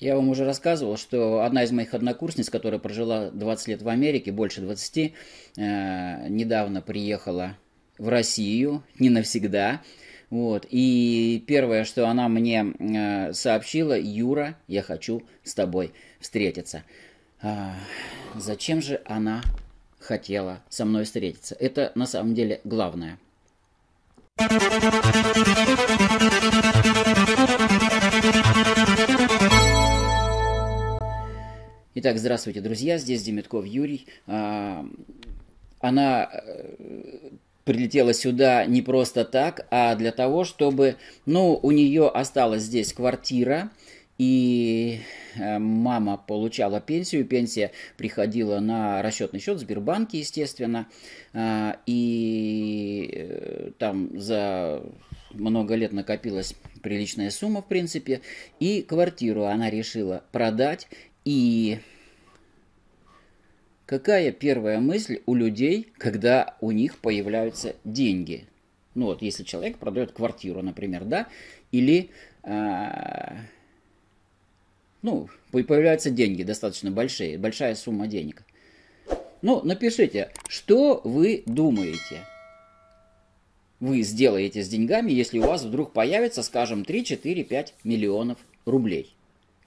Я вам уже рассказывал, что одна из моих однокурсниц, которая прожила 20 лет в Америке, больше 20, э, недавно приехала в Россию, не навсегда. Вот. И первое, что она мне э, сообщила, Юра, я хочу с тобой встретиться. Э, зачем же она хотела со мной встретиться? Это на самом деле главное. Thank you. Итак, здравствуйте, друзья, здесь Демитков Юрий. А, она э, прилетела сюда не просто так, а для того, чтобы, ну, у нее осталась здесь квартира, и э, мама получала пенсию, пенсия приходила на расчетный счет Сбербанке, естественно, а, и э, там за много лет накопилась приличная сумма, в принципе, и квартиру она решила продать и какая первая мысль у людей, когда у них появляются деньги? Ну вот, если человек продает квартиру, например, да, или э, ну появляются деньги достаточно большие, большая сумма денег. Ну, напишите, что вы думаете? Вы сделаете с деньгами, если у вас вдруг появится, скажем, 3, 4, 5 миллионов рублей.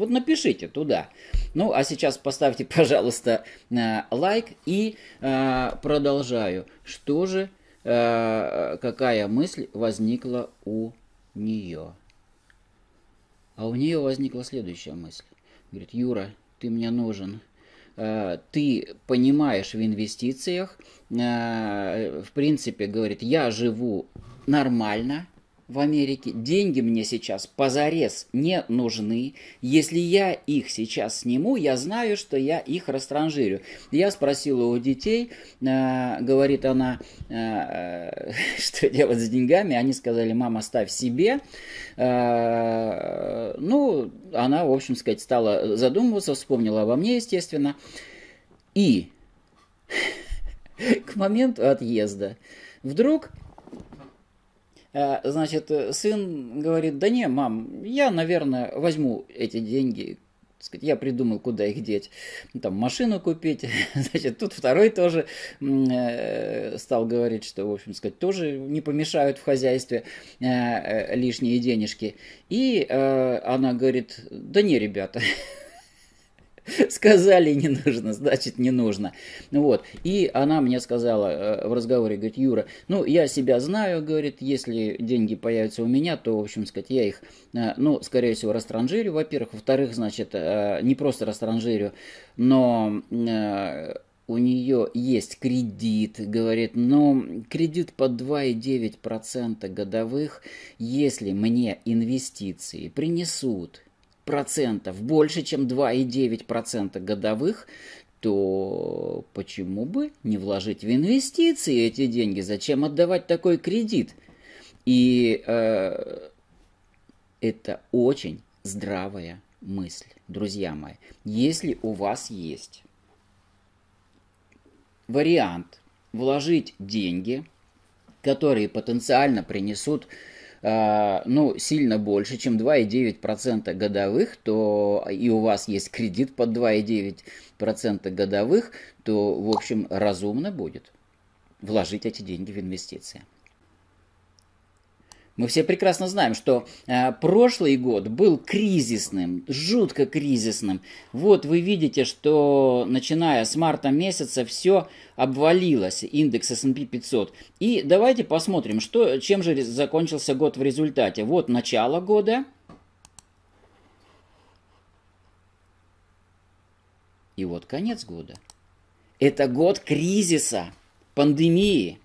Вот напишите туда. Ну, а сейчас поставьте, пожалуйста, лайк и э, продолжаю. Что же, э, какая мысль возникла у нее? А у нее возникла следующая мысль. Говорит, Юра, ты мне нужен э, ты понимаешь в инвестициях, в принципе, говорит, я живу нормально, в Америке, деньги мне сейчас позарез не нужны. Если я их сейчас сниму, я знаю, что я их растранжирю. Я спросила у детей, э, говорит она, э, что делать с деньгами. Они сказали, мама, ставь себе. Э, ну, она, в общем сказать, стала задумываться, вспомнила обо мне, естественно. И к моменту отъезда вдруг Э, значит, э, сын говорит, да не, мам, я, наверное, возьму эти деньги, сказать, я придумал, куда их деть. Там машину купить. Значит, тут второй тоже э, стал говорить, что, в общем, сказать, тоже не помешают в хозяйстве лишние денежки. И она говорит, да не, ребята, сказали не нужно, значит не нужно. Вот. И она мне сказала э, в разговоре, говорит, Юра, ну я себя знаю, говорит, если деньги появятся у меня, то, в общем сказать, я их, э, ну, скорее всего, растранжирю, во-первых. Во-вторых, значит, э, не просто растранжирю, но у нее есть кредит, говорит, но «Ну, кредит по 2,9% годовых, если мне инвестиции принесут процентов, больше, чем 2,9% годовых, то почему бы не вложить в инвестиции эти деньги? Зачем отдавать такой кредит? И э, это очень здравая мысль, друзья мои. Если у вас есть вариант вложить деньги, которые потенциально принесут а, ну, сильно больше, чем 2,9% годовых, то и у вас есть кредит под 2,9% годовых, то, в общем, разумно будет вложить эти деньги в инвестиции. Мы все прекрасно знаем, что э, прошлый год был кризисным, жутко кризисным. Вот вы видите, что начиная с марта месяца все обвалилось, индекс S&P 500. И давайте посмотрим, что, чем же закончился год в результате. Вот начало года. И вот конец года. Это год кризиса, пандемии.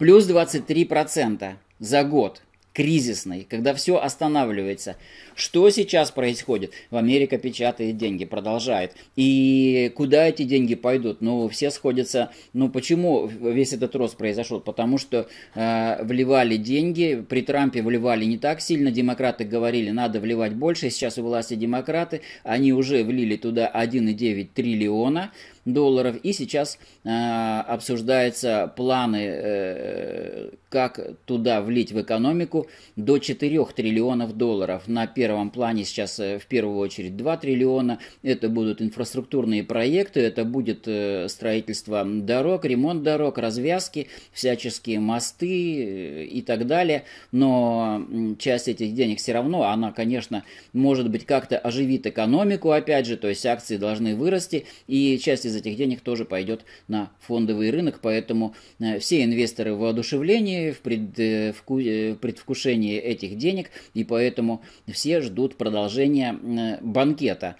Плюс 23% за год. Кризисный, когда все останавливается. Что сейчас происходит? В Америка печатает деньги, продолжает. И куда эти деньги пойдут? Ну, все сходятся. Ну, почему весь этот рост произошел? Потому что э, вливали деньги, при Трампе вливали не так сильно. Демократы говорили, надо вливать больше. Сейчас у власти демократы, они уже влили туда 1,9 триллиона долларов. И сейчас э, обсуждаются планы, э, как туда влить в экономику до 4 триллионов долларов. На первом плане сейчас э, в первую очередь 2 триллиона. Это будут инфраструктурные проекты, это будет э, строительство дорог, ремонт дорог, развязки, всяческие мосты э, и так далее. Но часть этих денег все равно, она, конечно, может быть как-то оживит экономику, опять же, то есть акции должны вырасти, и часть из этих денег тоже пойдет на фондовый рынок, поэтому э, все инвесторы в воодушевлении, э, э, в предвкушении этих денег, и поэтому все ждут продолжения банкета.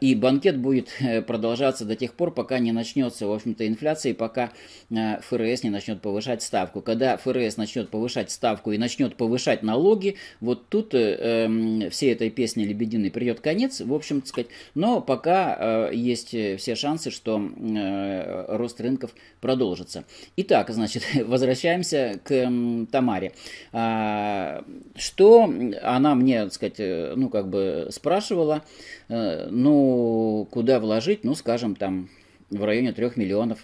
И банкет будет продолжаться до тех пор, пока не начнется, в общем-то, инфляция, и пока ФРС не начнет повышать ставку. Когда ФРС начнет повышать ставку и начнет повышать налоги, вот тут э, эм, всей этой песни «Лебединой» придет конец, в общем, то сказать, но пока есть все шансы, что что э, рост рынков продолжится. Итак, значит, возвращаемся к э, Тамаре. А, что она мне, так сказать, э, ну, как бы спрашивала, э, ну, куда вложить, ну, скажем, там, в районе 3 миллионов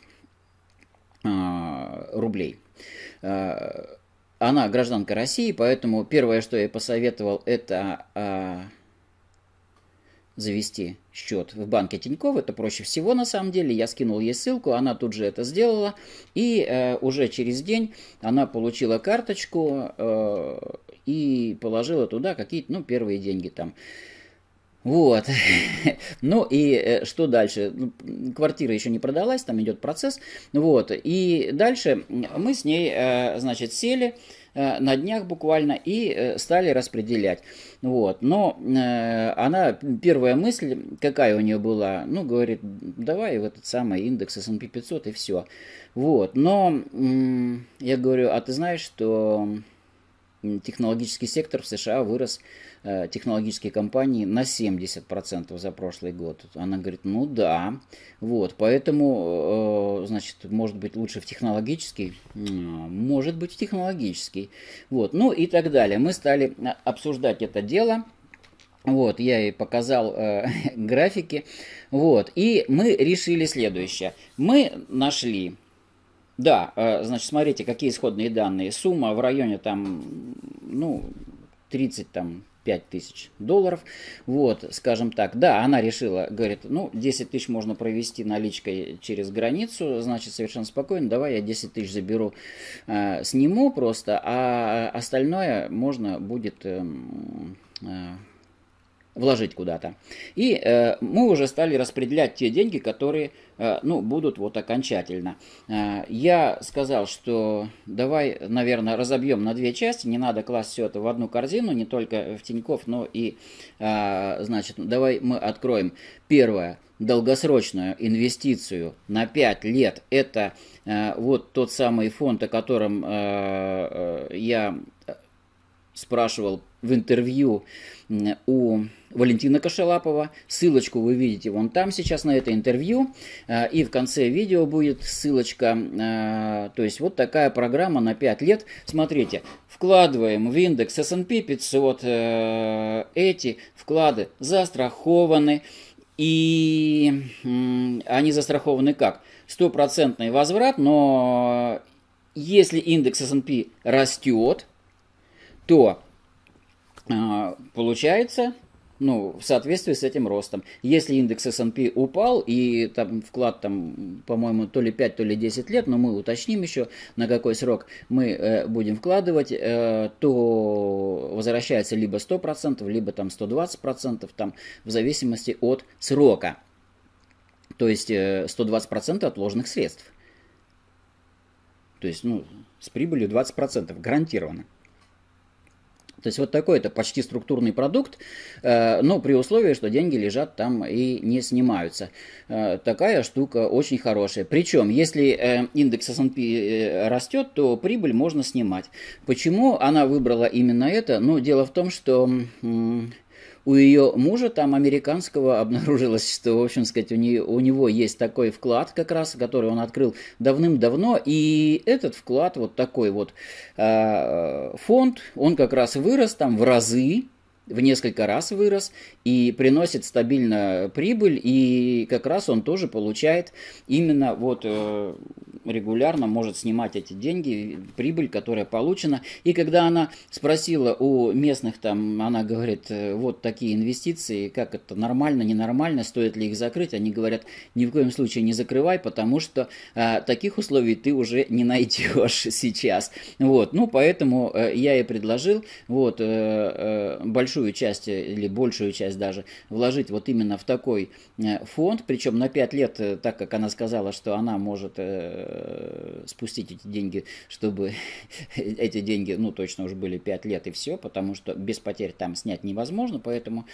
э, рублей. А, она гражданка России, поэтому первое, что я посоветовал, это а, завести счет в банке Тинькофф, это проще всего на самом деле. Я скинул ей ссылку, она тут же это сделала, и э, уже через день она получила карточку э, и положила туда какие-то, ну, первые деньги там. Вот. ну и э, что дальше? Ну, квартира еще не продалась, там идет процесс. Вот. И дальше мы с ней, э, значит, сели. Э, на днях буквально и э, стали распределять. Вот. Но э, она, первая мысль, какая у нее была, ну, говорит, давай в этот самый индекс S&P 500 и все. Вот. Но я говорю, а ты знаешь, что технологический сектор в США вырос, э, технологические компании, на 70% за прошлый год. Она говорит, ну да, вот, поэтому, э, значит, может быть лучше в технологический, может быть в технологический, вот, ну и так далее. Мы стали э, обсуждать это дело, вот, я ей показал э, графики. Вот, и мы решили следующее. Мы нашли да, э, значит, смотрите, какие исходные данные. Сумма в районе там, ну, 30 там 5 тысяч долларов. Вот, скажем так, да, она решила, говорит, ну, 10 тысяч можно провести наличкой через границу, значит, совершенно спокойно, давай я 10 тысяч заберу, э, сниму просто, а остальное можно будет... Эм, э, вложить куда-то. И э, мы уже стали распределять те деньги, которые э, ну, будут вот окончательно. Э, я сказал, что давай, наверное, разобьем на две части, не надо класть все это в одну корзину, не только в Тиньков, но и, э, значит, давай мы откроем первое долгосрочную инвестицию на 5 лет. Это э, вот тот самый фонд, о котором э, э, я спрашивал в интервью у Валентина Кашалапова Ссылочку вы видите вон там сейчас на это интервью. А, и в конце видео будет ссылочка. А, то есть вот такая программа на 5 лет. Смотрите, вкладываем в индекс S&P 500. Э, эти вклады застрахованы. И они застрахованы как? Стопроцентный возврат, но если индекс S&P растет, то а, получается, ну, в соответствии с этим ростом. Если индекс S&P упал, и там вклад, там, по-моему, то ли 5, то ли 10 лет, но мы уточним еще, на какой срок мы э, будем вкладывать, э, то возвращается либо 100%, либо там 120%, там, в зависимости от срока. То есть э, 120% отложенных средств. То есть, ну, с прибылью 20% гарантированно. То есть вот такой это почти структурный продукт, э, но при условии, что деньги лежат там и не снимаются. Э, такая штука очень хорошая. Причем, если э, индекс S&P растет, то прибыль можно снимать. Почему она выбрала именно это? Ну, дело в том, что у ее мужа там американского обнаружилось, что, в общем сказать, у, нее, у него есть такой вклад как раз, который он открыл давным-давно, и этот вклад, вот такой вот э, фонд, он как раз вырос там в разы, в несколько раз вырос и приносит стабильно прибыль, и как раз он тоже получает именно вот э, регулярно может снимать эти деньги, прибыль, которая получена. И когда она спросила у местных там, она говорит, э, вот такие инвестиции, как это нормально, ненормально, стоит ли их закрыть, они говорят, ни в коем случае не закрывай, потому что э, таких условий ты уже не найдешь сейчас. Вот, ну поэтому э, я и предложил вот э, э, большой большую часть э, или большую часть даже вложить вот именно в такой э, фонд, причем на 5 лет, э, так как она сказала, что она может спустить эти деньги, чтобы эти деньги, ну, точно уже были 5 лет и все, потому что без потерь там снять невозможно, поэтому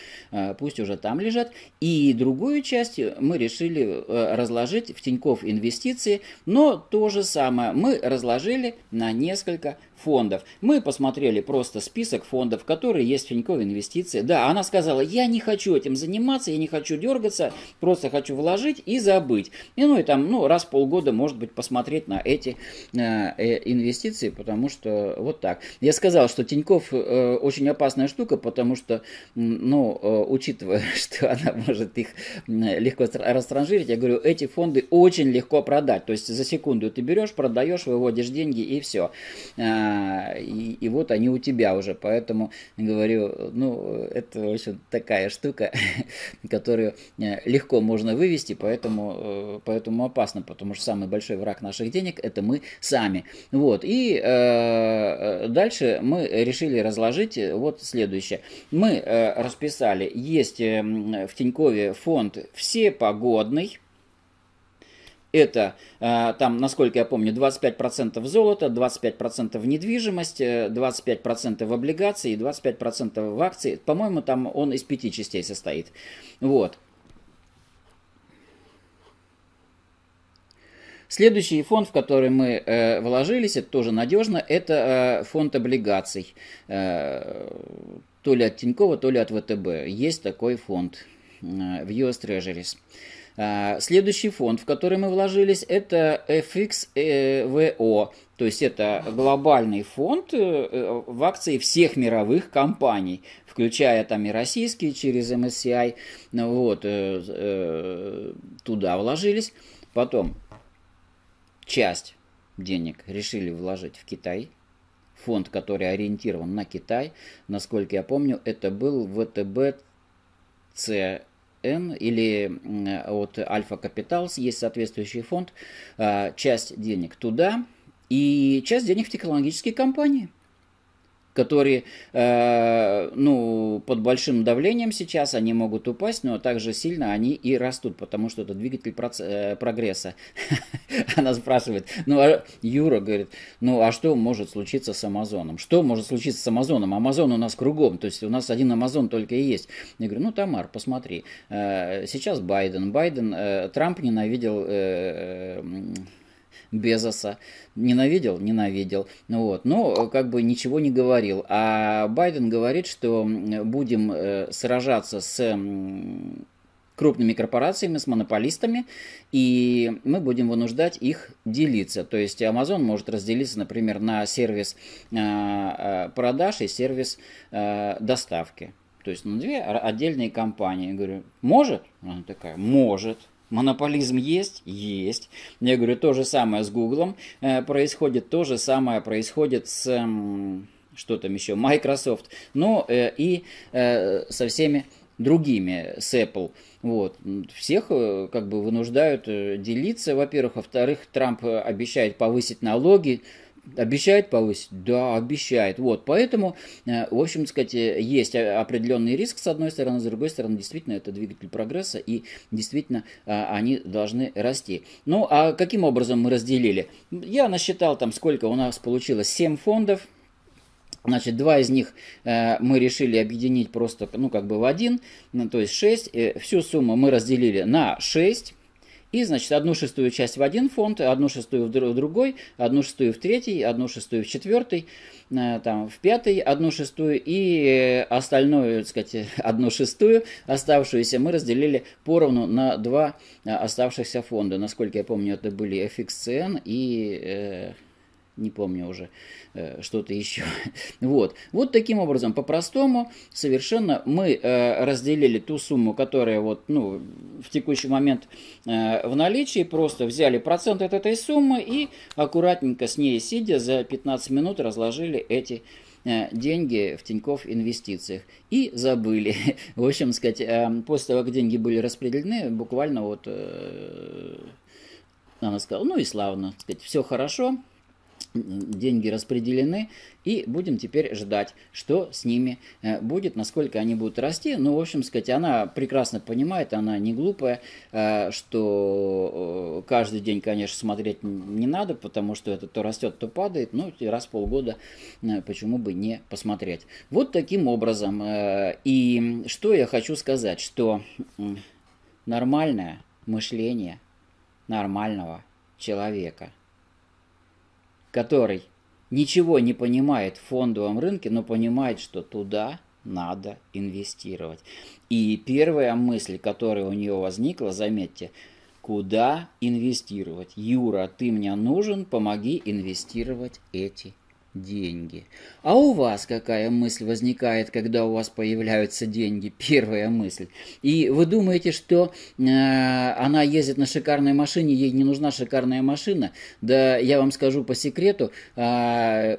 пусть уже там лежат. И другую часть мы решили разложить в Тинькофф инвестиции, но то же самое мы разложили на несколько фондов. Мы посмотрели просто список фондов, которые есть в Тинькофф Инвестиции. Да, она сказала, я не хочу этим заниматься, я не хочу дергаться, просто хочу вложить и забыть. И, ну и там, ну, раз в полгода, может быть, посмотреть на эти э, э инвестиции, потому что вот так. Я сказал, что Тинькофф э, очень опасная штука, потому что, ну, э, учитывая, что она может их легко растранжирить, я говорю, эти фонды очень легко продать. То есть за секунду ты берешь, продаешь, выводишь деньги и все. Э, а, и, и вот они у тебя уже. Поэтому говорю, ну, это, в общем, такая штука, которую э, легко можно вывести, поэтому, э, поэтому опасно, потому что самый большой враг наших денег – это мы сами. Вот, и э, э дальше мы решили разложить вот следующее. Мы э, расписали, есть эм, в Тинькове фонд «Всепогодный», это э, там, насколько я помню, 25% золота, 25% недвижимость, 25% в облигации, 25% в акции. По-моему, там он из пяти частей состоит. Вот. Следующий фонд, в который мы э, вложились, это тоже надежно, это э, фонд облигаций. Э, то ли от Тинькова, то ли от ВТБ. Есть такой фонд э, в US Treasuries. Э, а, следующий фонд, в который мы вложились, это FXVO, э, то есть это глобальный фонд э, э, в акции всех мировых компаний, включая там и российские через MSCI, ну вот, туда вложились. Потом часть денег решили вложить в Китай, фонд, который ориентирован на Китай. Насколько я помню, это был ВТБ Н или от Alpha Капиталс есть соответствующий фонд, а, часть денег туда и часть денег в технологические компании – которые э, ну, под большим давлением сейчас, они могут упасть, но также сильно они и растут, потому что это двигатель проц- э, прогресса. Она спрашивает, ну, а Юра говорит, ну, а что может случиться с Амазоном? Что может случиться с Амазоном? Амазон у нас кругом, то есть у нас один Амазон только и есть. Я говорю, ну, Тамар, посмотри, э, сейчас Байден, Байден, э, Трамп ненавидел... Э, э, Безоса. Ненавидел? Ненавидел. Ну вот. Но э, как бы ничего не говорил. А Байден говорит, что будем э, сражаться с э, крупными корпорациями, с монополистами, и мы будем вынуждать их делиться. То есть Amazon может разделиться, например, на сервис э, э, продаж и сервис э, доставки. То есть на ну, две а, отдельные компании. Я говорю, может? Она такая, может. Монополизм есть? Есть. Я говорю, то же самое с Гуглом э, происходит, то же самое происходит с, что там еще, Microsoft, ну э, и э, со всеми другими с Apple. Вот. Всех как бы вынуждают делиться, во-первых. Во-вторых, Трамп обещает повысить налоги Обещает повысить? Да, обещает. Вот, поэтому, э, в общем, сказать, э, есть э, определенный риск, с одной стороны, с другой стороны, действительно, это двигатель прогресса, и действительно, они должны расти. Ну, а каким образом мы разделили? Я насчитал там, сколько у нас получилось, 7 фондов, Значит, два из них э, мы решили объединить просто, ну, как бы в один, ну, то есть 6. Э, всю сумму мы разделили на 6 и, значит, одну шестую часть в один фонд, одну шестую в другой, одну шестую в третий, одну шестую в четвертый, э, там, в пятый, одну шестую и э, остальную, так сказать, одну шестую оставшуюся мы разделили поровну на два э, оставшихся фонда. Насколько я помню, это были FXCN и не помню уже, э, что-то еще. Вот. Вот таким образом, по-простому, совершенно мы э, разделили ту сумму, которая вот, ну, в текущий момент э, в наличии, просто взяли процент от этой суммы и аккуратненько с ней сидя за 15 минут разложили эти деньги в Тинькофф инвестициях. И забыли. В общем, сказать, после того, как деньги были распределены, буквально вот она сказала, ну и славно, сказать, все хорошо, деньги распределены, и будем теперь ждать, что с ними э, будет, насколько они будут расти. Ну, в общем сказать, она прекрасно понимает, она не глупая, э, что э, каждый день, конечно, смотреть не надо, потому что это то растет, то падает, ну, раз в полгода почему бы не посмотреть. Вот таким образом. И что я хочу сказать, что нормальное мышление нормального человека – который ничего не понимает в фондовом рынке, но понимает, что туда надо инвестировать. И первая мысль, которая у нее возникла, заметьте, куда инвестировать? Юра, ты мне нужен, помоги инвестировать эти деньги. А у вас какая мысль возникает, когда у вас появляются деньги? Первая мысль. И вы думаете, что э, она ездит на шикарной машине, ей не нужна шикарная машина? Да я вам скажу по секрету, э,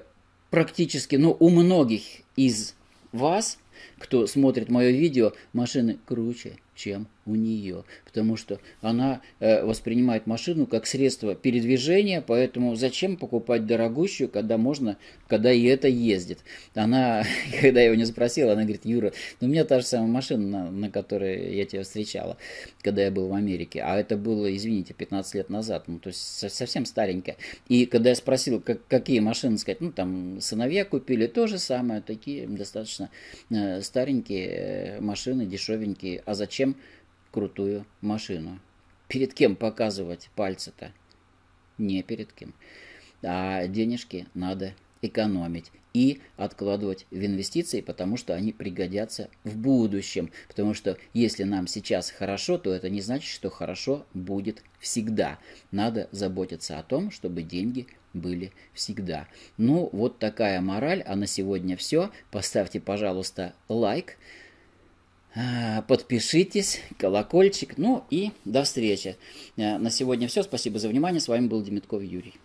практически, ну, у многих из вас, кто смотрит мое видео, машины круче, чем у нее, потому что она э, воспринимает машину как средство передвижения, поэтому зачем покупать дорогущую, когда можно, когда и это ездит. Она, когда я его не спросил, она говорит, Юра, ну у меня та же самая машина, на, на которой я тебя встречала, когда я был в Америке, а это было, извините, 15 лет назад, ну то есть совсем старенькая. И когда я спросил, как, какие машины, сказать, ну там сыновья купили то же самое, такие достаточно э, старенькие э, машины, дешевенькие, а зачем крутую машину. Перед кем показывать пальцы-то? Не перед кем. А денежки надо экономить и откладывать в инвестиции, потому что они пригодятся в будущем. Потому что если нам сейчас хорошо, то это не значит, что хорошо будет всегда. Надо заботиться о том, чтобы деньги были всегда. Ну, вот такая мораль, а на сегодня все. Поставьте, пожалуйста, лайк. А, подпишитесь, колокольчик. Ну и до встречи. А, на сегодня все. Спасибо за внимание. С вами был Демитков Юрий.